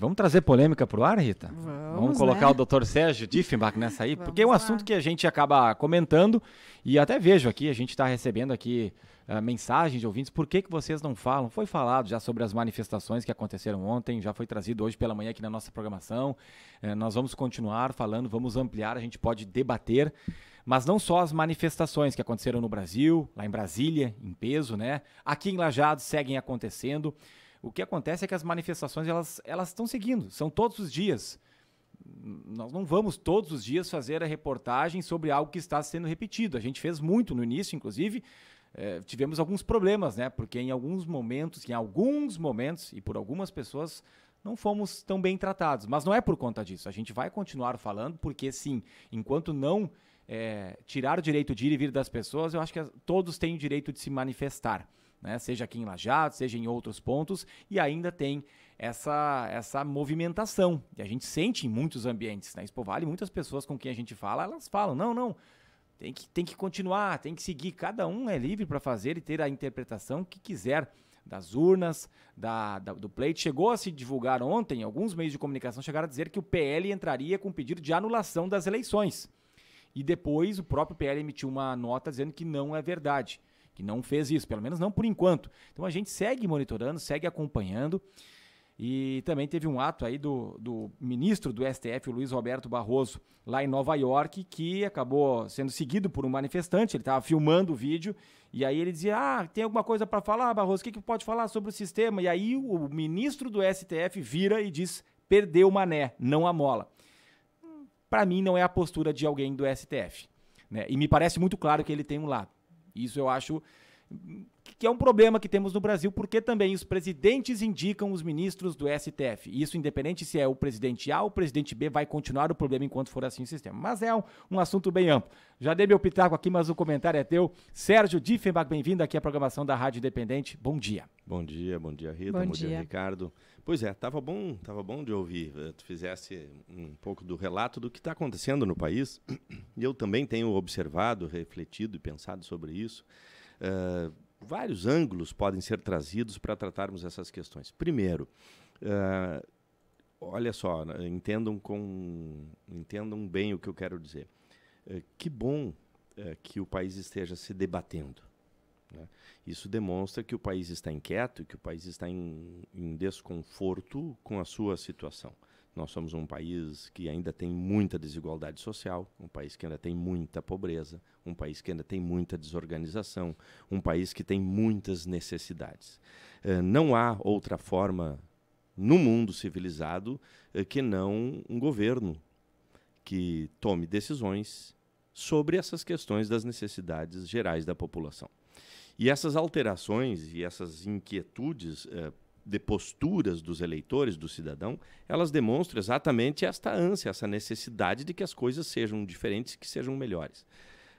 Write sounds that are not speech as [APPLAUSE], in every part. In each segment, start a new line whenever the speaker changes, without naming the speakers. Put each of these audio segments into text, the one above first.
Vamos trazer polêmica para o ar, Rita? Vamos, Vamos né? colocar né? o Dr. Sérgio Diffenbach nessa aí, porque é um assunto que a gente acaba comentando e até vejo aqui, a gente está recebendo aqui uh, mensagens de ouvintes, por que, que vocês não falam? Foi falado já sobre as manifestações que aconteceram ontem, já foi trazido hoje pela manhã aqui na nossa programação. Uh, nós vamos continuar falando, vamos ampliar, a gente pode debater, mas não só as manifestações que aconteceram no Brasil, lá em Brasília, em peso, né? Aqui em Lajado seguem acontecendo. O que acontece é que as manifestações elas elas estão seguindo, são todos os dias. Nós não vamos todos os dias fazer a reportagem sobre algo que está sendo repetido. A gente fez muito no início, inclusive, eh, tivemos alguns problemas, né? Porque em alguns momentos, em alguns momentos e por algumas pessoas não fomos tão bem tratados. Mas não é por conta disso. A gente vai continuar falando porque sim, enquanto não é, tirar o direito de ir e vir das pessoas, eu acho que todos têm o direito de se manifestar né? seja aqui em Lajado, seja em outros pontos, e ainda tem essa, essa movimentação. E a gente sente em muitos ambientes. Na né? Expo Vale, muitas pessoas com quem a gente fala, elas falam, não, não, tem que, tem que continuar, tem que seguir. Cada um é livre para fazer e ter a interpretação que quiser das urnas, da, da, do pleito. Chegou a se divulgar ontem, alguns meios de comunicação chegaram a dizer que o PL entraria com pedido de anulação das eleições. E depois o próprio PL emitiu uma nota dizendo que não é verdade que não fez isso, pelo menos não por enquanto. Então a gente segue monitorando, segue acompanhando. E também teve um ato aí do, do ministro do STF, o Luiz Roberto Barroso, lá em Nova York, que acabou sendo seguido por um manifestante. Ele estava filmando o vídeo e aí ele dizia: Ah, tem alguma coisa para falar, Barroso? O que, que pode falar sobre o sistema? E aí o ministro do STF vira e diz: Perdeu o mané, não a mola. Para mim, não é a postura de alguém do STF. Né? E me parece muito claro que ele tem um lado. Isso eu acho que é um problema que temos no Brasil, porque também os presidentes indicam os ministros do STF. Isso, independente se é o presidente A ou o presidente B, vai continuar o problema enquanto for assim o sistema. Mas é um, um assunto bem amplo. Já dei meu pitaco aqui, mas o comentário é teu. Sérgio Diffenbach, bem-vindo aqui à programação da Rádio Independente. Bom dia.
Bom dia, bom dia, Rita. Bom, bom dia. dia. Ricardo. Pois é, estava bom, tava bom de ouvir. Eh, tu fizesse um pouco do relato do que está acontecendo no país. E eu também tenho observado, refletido e pensado sobre isso. Uh, vários ângulos podem ser trazidos para tratarmos essas questões. Primeiro, uh, olha só, né, entendam, com, entendam bem o que eu quero dizer. Uh, que bom uh, que o país esteja se debatendo. Né? Isso demonstra que o país está inquieto, que o país está em, em desconforto com a sua situação. Nós somos um país que ainda tem muita desigualdade social, um país que ainda tem muita pobreza, um país que ainda tem muita desorganização, um país que tem muitas necessidades. Eh, não há outra forma no mundo civilizado eh, que não um governo que tome decisões sobre essas questões das necessidades gerais da população. E essas alterações e essas inquietudes eh, de posturas dos eleitores, do cidadão, elas demonstram exatamente esta ânsia, essa necessidade de que as coisas sejam diferentes, que sejam melhores.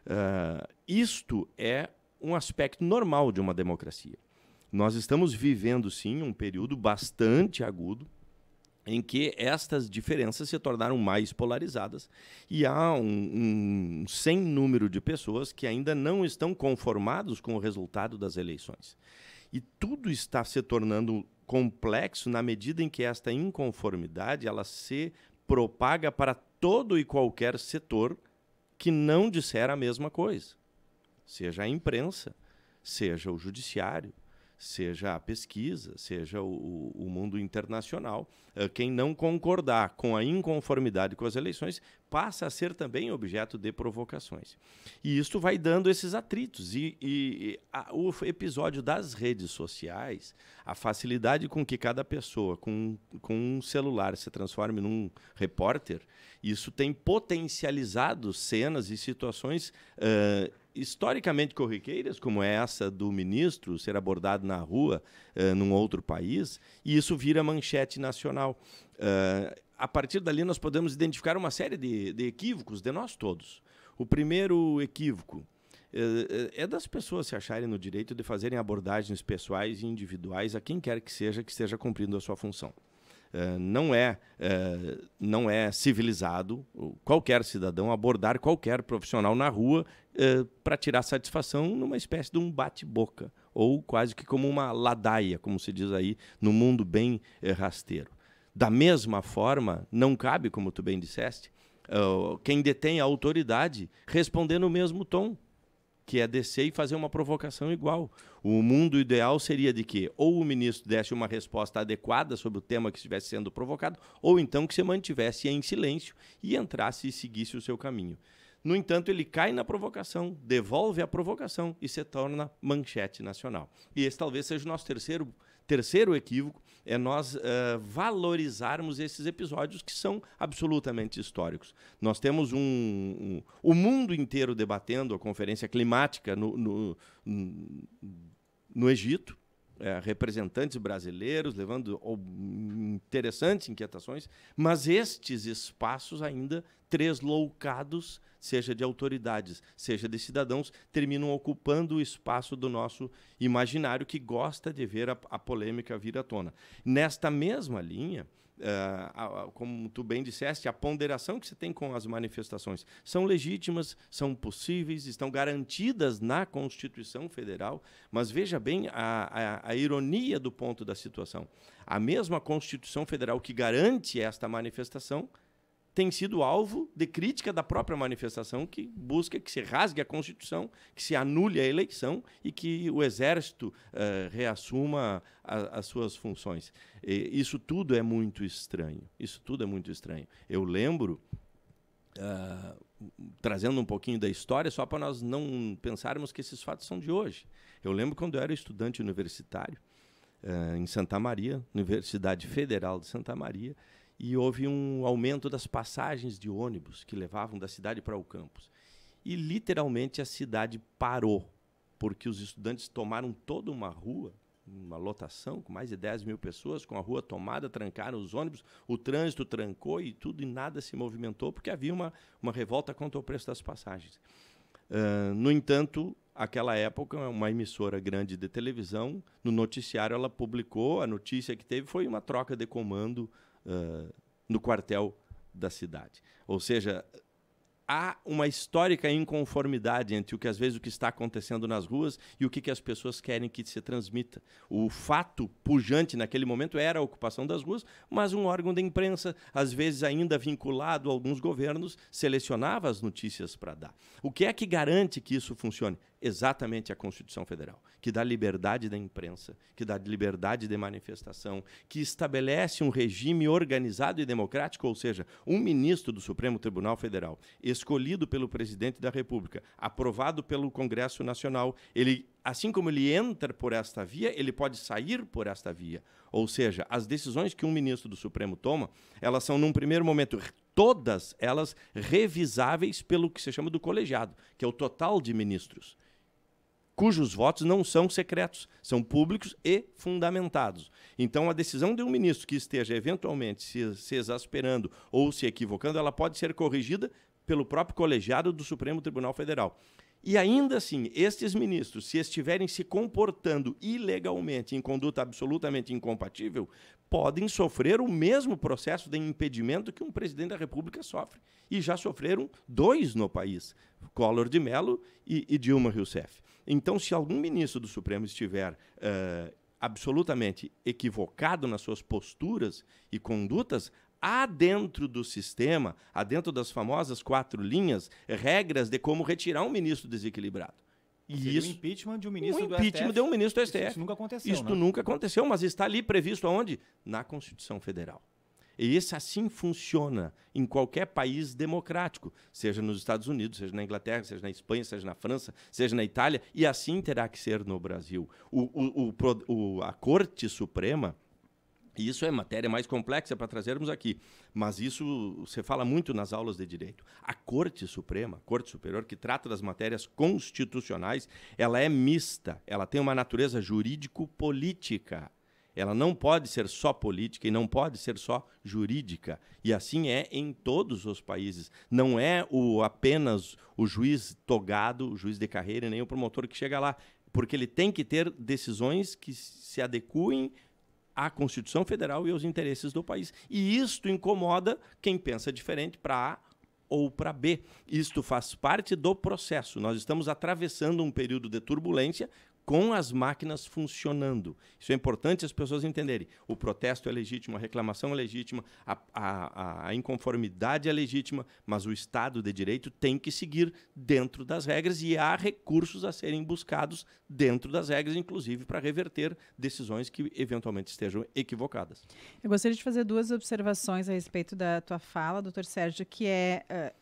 Uh, isto é um aspecto normal de uma democracia. Nós estamos vivendo, sim, um período bastante agudo em que estas diferenças se tornaram mais polarizadas e há um, um sem número de pessoas que ainda não estão conformados com o resultado das eleições. E tudo está se tornando complexo na medida em que esta inconformidade ela se propaga para todo e qualquer setor que não disser a mesma coisa. Seja a imprensa, seja o judiciário, seja a pesquisa, seja o, o, mundo internacional. Eh, quem não concordar com a inconformidade com as eleições passa a ser também objeto de provocações. E isso vai dando esses atritos. E, e a, o episódio das redes sociais, a facilidade com que cada pessoa com, com um celular se transforme num repórter, isso tem potencializado cenas e situações uh, historicamente corriqueiras, como essa do ministro ser abordado na rua uh, num outro país, e isso vira manchete nacional. Uh, a partir dali nós podemos identificar uma série de, de equívocos de nós todos. O primeiro equívoco é, é, é das pessoas se acharem no direito de fazerem abordagens pessoais e individuais a quem quer que seja que esteja cumprindo a sua função. É, não é, é não é civilizado qualquer cidadão abordar qualquer profissional na rua para tirar satisfação numa espécie de um bate-boca ou quase que como uma ladaia, como se diz aí no mundo bem rasteiro. Da mesma forma, não cabe, como tu bem disseste, uh, quem detém a autoridade responder no mesmo tom, que é descer e fazer uma provocação igual. O mundo ideal seria de que ou o ministro desse uma resposta adequada sobre o tema que estivesse sendo provocado, ou então que se mantivesse em silêncio e entrasse e seguisse o seu caminho. No entanto, ele cai na provocação, devolve a provocação e se torna manchete nacional. E esse talvez seja o nosso terceiro, terceiro equívoco é nós uh, valorizarmos esses episódios que são absolutamente históricos. Nós temos um, um o mundo inteiro debatendo a conferência climática no, no, no Egito, é, representantes brasileiros levando interessantes inquietações, mas estes espaços ainda três loucados, seja de autoridades, seja de cidadãos, terminam ocupando o espaço do nosso imaginário que gosta de ver a, a polêmica vir à tona. Nesta mesma linha, eh, a, a, como tu bem disseste, a ponderação que você tem com as manifestações são legítimas, são possíveis, estão garantidas na Constituição Federal, mas veja bem a, a ironia do ponto da situação. A mesma Constituição Federal que garante esta manifestação tem sido alvo de crítica da própria manifestação que busca que se rasgue a Constituição, que se anule a eleição e que o Exército eh, reassuma a, as suas funções. E isso tudo é muito estranho. Isso tudo é muito estranho. Eu lembro. Uh, trazendo um pouquinho da história, só para nós não pensarmos que esses fatos são de hoje. Eu lembro quando eu era estudante universitário, uh, em Santa Maria, Universidade Federal de Santa Maria, e houve um aumento das passagens de ônibus que levavam da cidade para o campus. E literalmente a cidade parou, porque os estudantes tomaram toda uma rua, uma lotação com mais de 10 mil pessoas, com a rua tomada, trancaram os ônibus, o trânsito trancou e tudo e nada se movimentou, porque havia uma, uma revolta contra o preço das passagens. Uh, no entanto, aquela época, uma emissora grande de televisão, no noticiário, ela publicou a notícia que teve foi uma troca de comando no quartel da cidade. Ou seja, há uma histórica inconformidade entre o que às vezes o que está acontecendo nas ruas e o que, que as pessoas querem que se transmita. O fato pujante naquele momento era a ocupação das ruas, mas um órgão da imprensa, às vezes ainda vinculado a alguns governos, selecionava as notícias para dar. O que é que garante que isso funcione? exatamente a Constituição Federal, que dá liberdade da imprensa, que dá liberdade de manifestação, que estabelece um regime organizado e democrático, ou seja, um ministro do Supremo Tribunal Federal, escolhido pelo presidente da República, aprovado pelo Congresso Nacional, ele assim como ele entra por esta via, ele pode sair por esta via. Ou seja, as decisões que um ministro do Supremo toma, elas são num primeiro momento todas elas revisáveis pelo que se chama do colegiado, que é o total de ministros cujos votos não são secretos, são públicos e fundamentados. Então, a decisão de um ministro que esteja eventualmente se, se exasperando ou se equivocando, ela pode ser corrigida pelo próprio colegiado do Supremo Tribunal Federal. E ainda assim, estes ministros, se estiverem se comportando ilegalmente em conduta absolutamente incompatível, podem sofrer o mesmo processo de impedimento que um presidente da República sofre. E já sofreram dois no país: Collor de Mello e, e Dilma Rousseff. Então, se algum ministro do Supremo estiver uh, absolutamente equivocado nas suas posturas e condutas, há dentro do sistema, há dentro das famosas quatro linhas, regras de como retirar um ministro desequilibrado.
E isso, um impeachment de um ministro um do impeachment de um
ministro do STF. Isso, isso nunca aconteceu. Isso né? nunca aconteceu, mas está ali previsto aonde? Na Constituição Federal. E esse assim funciona em qualquer país democrático, seja nos Estados Unidos, seja na Inglaterra, seja na Espanha, seja na França, seja na Itália, e assim terá que ser no Brasil. O, o, o, a Corte Suprema. E isso é matéria mais complexa para trazermos aqui, mas isso você fala muito nas aulas de direito. A Corte Suprema, a Corte Superior, que trata das matérias constitucionais, ela é mista, ela tem uma natureza jurídico-política ela não pode ser só política e não pode ser só jurídica. E assim é em todos os países. Não é o apenas o juiz togado, o juiz de carreira, nem o promotor que chega lá. Porque ele tem que ter decisões que se adequem à Constituição Federal e aos interesses do país. E isto incomoda quem pensa diferente para A ou para B. Isto faz parte do processo. Nós estamos atravessando um período de turbulência com as máquinas funcionando. Isso é importante as pessoas entenderem. O protesto é legítimo, a reclamação é legítima, a, a, a, inconformidade é legítima, mas o Estado de Direito tem que seguir dentro das regras e há recursos a serem buscados dentro das regras, inclusive para reverter decisões que eventualmente estejam equivocadas.
Eu gostaria de fazer duas observações a respeito da tua fala, doutor Sérgio, que é. Uh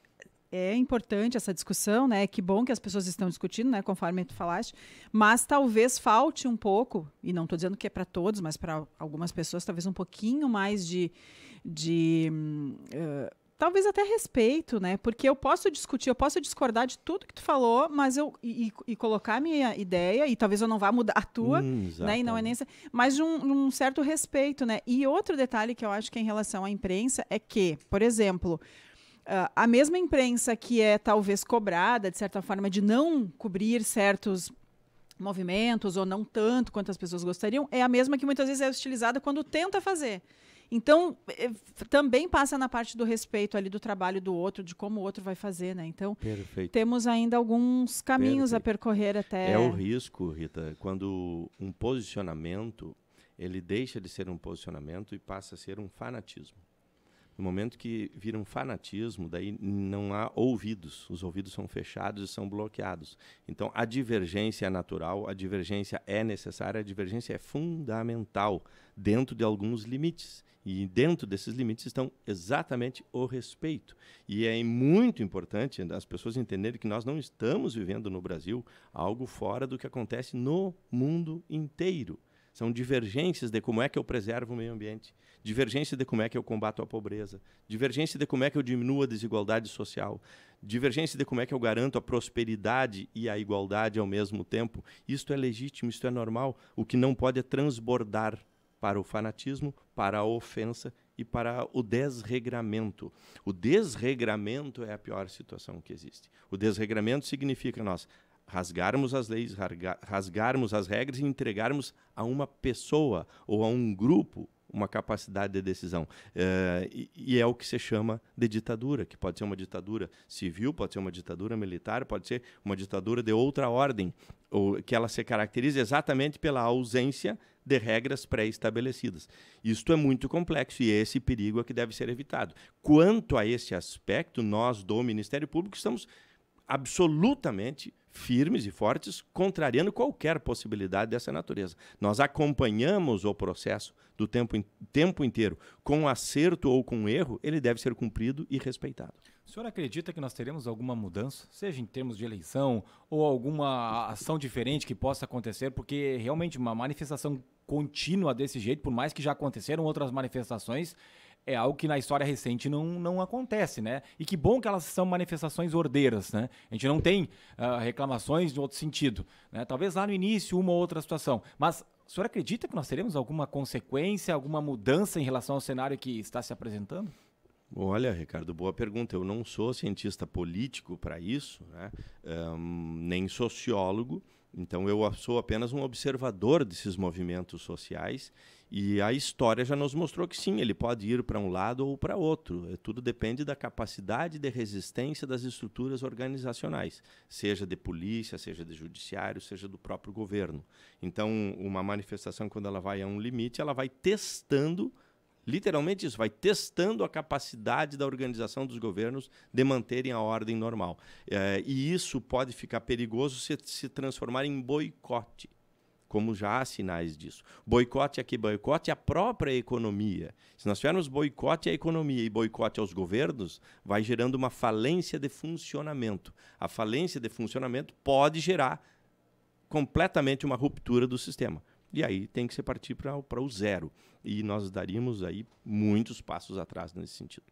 é importante essa discussão, né? Que bom que as pessoas estão discutindo, né? Conforme tu falaste, mas talvez falte um pouco, e não estou dizendo que é para todos, mas para algumas pessoas, talvez um pouquinho mais de. de uh, talvez até respeito, né? Porque eu posso discutir, eu posso discordar de tudo que tu falou, mas eu e, e colocar a minha ideia e talvez eu não vá mudar a tua, hum, né? E não é nem mas de um, um, certo respeito, né? E outro detalhe que eu acho que é em relação à imprensa é que, por exemplo, a mesma imprensa que é talvez cobrada, de certa forma, de não cobrir certos movimentos ou não tanto quanto as pessoas gostariam, é a mesma que muitas vezes é utilizada quando tenta fazer. Então, é, também passa na parte do respeito ali do trabalho do outro, de como o outro vai fazer, né? Então, Perfeito. temos ainda alguns caminhos Perfeito. a percorrer até... É o
risco, Rita, quando um posicionamento, ele deixa de ser um posicionamento e passa a ser um fanatismo. No momento que vira um fanatismo, daí não há ouvidos, os ouvidos são fechados e são bloqueados. Então a divergência é natural, a divergência é necessária, a divergência é fundamental dentro de alguns limites. E dentro desses limites estão exatamente o respeito. E é muito importante as pessoas entenderem que nós não estamos vivendo no Brasil algo fora do que acontece no mundo inteiro. São divergências de como é que eu preservo o meio ambiente, divergência de como é que eu combato a pobreza, divergência de como é que eu diminuo a desigualdade social, divergência de como é que eu garanto a prosperidade e a igualdade ao mesmo tempo. Isto é legítimo, isto é normal. O que não pode é transbordar para o fanatismo, para a ofensa e para o desregramento. O desregramento é a pior situação que existe. O desregramento significa nós rasgarmos as leis, rasgarmos as regras e entregarmos a uma pessoa ou a um grupo uma capacidade de decisão. Eh, e, e, é o que se chama de ditadura, que pode ser uma ditadura civil, pode ser uma ditadura militar, pode ser uma ditadura de outra ordem, ou que ela se caracteriza exatamente pela ausência de regras pré-estabelecidas. Isto é muito complexo e é esse perigo é que deve ser evitado. Quanto a esse aspecto, nós do Ministério Público estamos absolutamente firmes e fortes, contrariando qualquer possibilidade dessa natureza. Nós acompanhamos o processo do tempo, tempo inteiro. Com acerto ou com erro, ele deve ser cumprido e respeitado.
O senhor acredita que nós teremos alguma mudança, seja em termos de eleição ou alguma ação diferente que possa acontecer? Porque realmente uma manifestação contínua desse jeito, por mais que já aconteceram outras manifestações, é algo que na história recente não, não acontece, né? E que bom que elas são manifestações ordeiras, né? A gente não tem uh, reclamações de outro sentido, né? Talvez lá no início uma ou outra situação, mas o senhor acredita que nós teremos alguma consequência, alguma mudança em relação ao cenário que está se apresentando?
Olha, Ricardo, boa pergunta. Eu não sou cientista político para isso, né? um, nem sociólogo, então eu sou apenas um observador desses movimentos sociais e a história já nos mostrou que sim, ele pode ir para um lado ou para outro. É, tudo depende da capacidade de resistência das estruturas organizacionais, seja de polícia, seja de judiciário, seja do próprio governo. Então, uma manifestação, quando ela vai a um limite, ela vai testando, literalmente isso, vai testando a capacidade da organização dos governos de manterem a ordem normal. É, e isso pode ficar perigoso se se transformar em boicote como já há sinais disso. Boicote aqui, boicote a própria economia. Se nós tivermos boicote à economia e boicote aos governos, vai gerando uma falência de funcionamento. A falência de funcionamento pode gerar completamente uma ruptura do sistema. E aí tem que se partir para o zero. E nós daríamos aí muitos passos
atrás nesse sentido.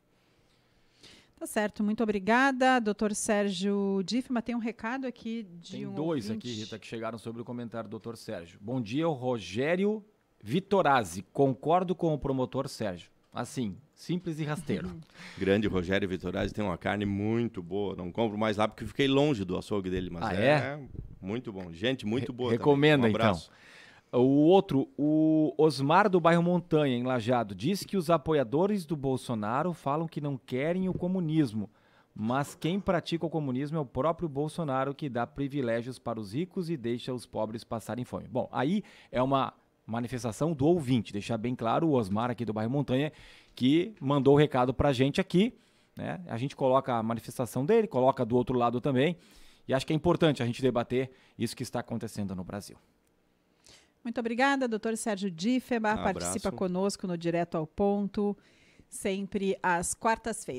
Tá certo, muito obrigada, doutor Sérgio Diffma. Tem um recado aqui de Tem um dois ouvinte.
aqui, Rita, que chegaram sobre o comentário do doutor Sérgio. Bom dia, o Rogério Vitorazzi. Concordo com o promotor Sérgio. Assim, simples e rasteiro.
[LAUGHS] Grande Rogério Vitorazzi tem uma carne muito boa. Não compro mais lá porque fiquei
longe do açougue dele, mas ah, é, é? muito bom. Gente, muito boa. Re também. recomenda, então. O outro, o Osmar do bairro Montanha, em Lajado, diz que os apoiadores do Bolsonaro falam que não querem o comunismo, mas quem pratica o comunismo é o próprio Bolsonaro que dá privilégios para os ricos e deixa os pobres passarem fome. Bom, aí é uma manifestação do ouvinte, deixar bem claro o Osmar aqui do bairro Montanha que mandou o recado para a gente aqui, né? A gente coloca a manifestação dele, coloca do outro lado também, e acho que é importante a gente debater isso que está acontecendo no Brasil.
Muito obrigada, doutor Sérgio Diffeba. Um participa conosco no Direto ao Ponto, sempre às quartas-feiras.